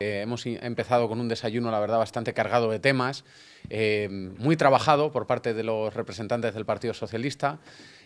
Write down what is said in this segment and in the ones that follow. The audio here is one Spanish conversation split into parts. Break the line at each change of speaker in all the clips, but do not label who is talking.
Eh, hemos empezado con un desayuno, la verdad, bastante cargado de temas, eh, muy trabajado por parte de los representantes del Partido Socialista.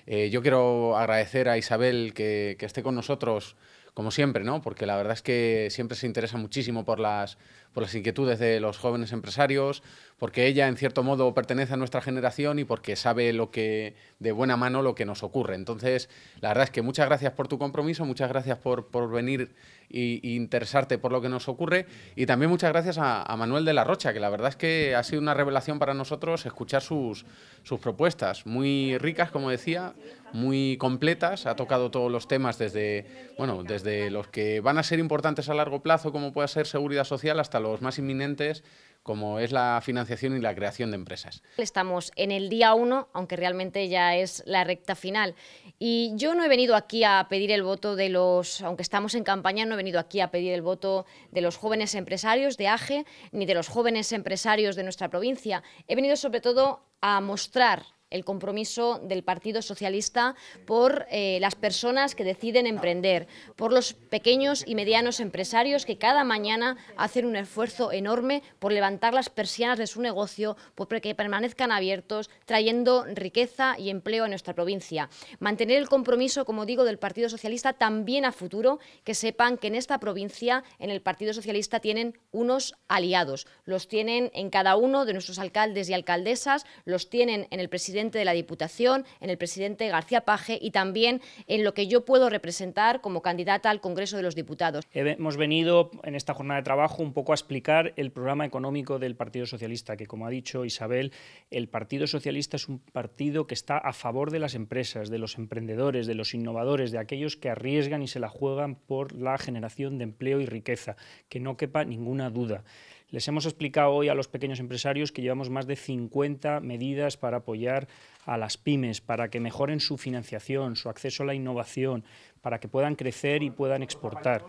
Eh, yo quiero agradecer a Isabel que esté con nosotros como siempre, ¿no? Porque la verdad es que siempre se interesa muchísimo por las, por las inquietudes de los jóvenes empresarios, porque ella en cierto modo pertenece a nuestra generación y porque sabe lo que de buena mano lo que nos ocurre. Entonces, la verdad es que muchas gracias por tu compromiso, muchas gracias por, por venir e interesarte por lo que nos ocurre y también muchas gracias a, Manuel de la Rocha, que la verdad es que ha sido una revelación para nosotros escuchar sus, sus propuestas, muy ricas, como decía, muy completas, ha tocado todos los temas desde, bueno, desde de los que van a ser importantes a largo plazo, como puede ser seguridad social, hasta los más inminentes, como es la financiación y la creación de empresas.
Estamos en el día uno, aunque realmente ya es la recta final. Y yo no he venido aquí a pedir el voto de los, aunque estamos en campaña, no he venido aquí a pedir el voto de los jóvenes empresarios de AGE, ni de los jóvenes empresarios de nuestra provincia. He venido sobre todo a mostrar el compromiso del Partido Socialista por eh, las personas que deciden emprender, por los pequeños y medianos empresarios que cada mañana hacen un esfuerzo enorme por levantar las persianas de su negocio, por que permanezcan abiertos, trayendo riqueza y empleo a nuestra provincia. Mantener el compromiso, como digo, del Partido Socialista también a futuro, que sepan que en esta provincia, en el Partido Socialista, tienen unos aliados. Los tienen en cada uno de nuestros alcaldes y alcaldesas, los tienen en el presidente presidente de la Diputación, en el presidente García Page y también en lo que yo puedo representar como candidata al Congreso de los Diputados.
Hemos venido en esta jornada de trabajo un poco a explicar el programa económico del Partido Socialista, que como ha dicho Isabel, el Partido Socialista es un partido que está a favor de las empresas, de los emprendedores, de los innovadores, de aquellos que arriesgan y se la juegan por la generación de empleo y riqueza, que no quepa ninguna duda. Les hemos explicado hoy a los pequeños empresarios que llevamos más de 50 medidas para apoyar a las pymes, para que mejoren su financiación, su acceso a la innovación, para que puedan crecer y puedan exportar.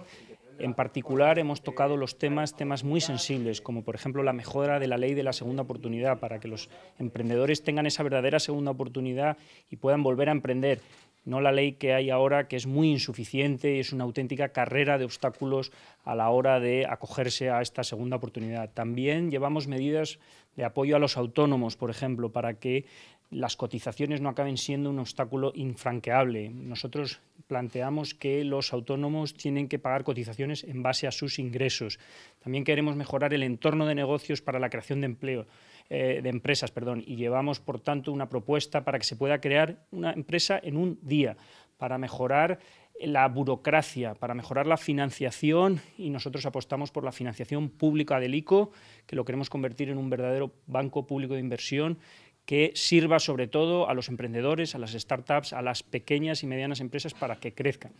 En particular hemos tocado los temas, temas muy sensibles, como por ejemplo la mejora de la ley de la segunda oportunidad, para que los emprendedores tengan esa verdadera segunda oportunidad y puedan volver a emprender no la ley que hay ahora, que es muy insuficiente y es una auténtica carrera de obstáculos a la hora de acogerse a esta segunda oportunidad. También llevamos medidas de apoyo a los autónomos, por ejemplo, para que las cotizaciones no acaben siendo un obstáculo infranqueable. Nosotros planteamos que los autónomos tienen que pagar cotizaciones en base a sus ingresos. También queremos mejorar el entorno de negocios para la creación de empleo, eh, de empresas, perdón, y llevamos por tanto una propuesta para que se pueda crear una empresa en un día, para mejorar la burocracia, para mejorar la financiación y nosotros apostamos por la financiación pública del ICO, que lo queremos convertir en un verdadero banco público de inversión que sirva sobre todo a los emprendedores, a las startups, a las pequeñas y medianas empresas para que crezcan.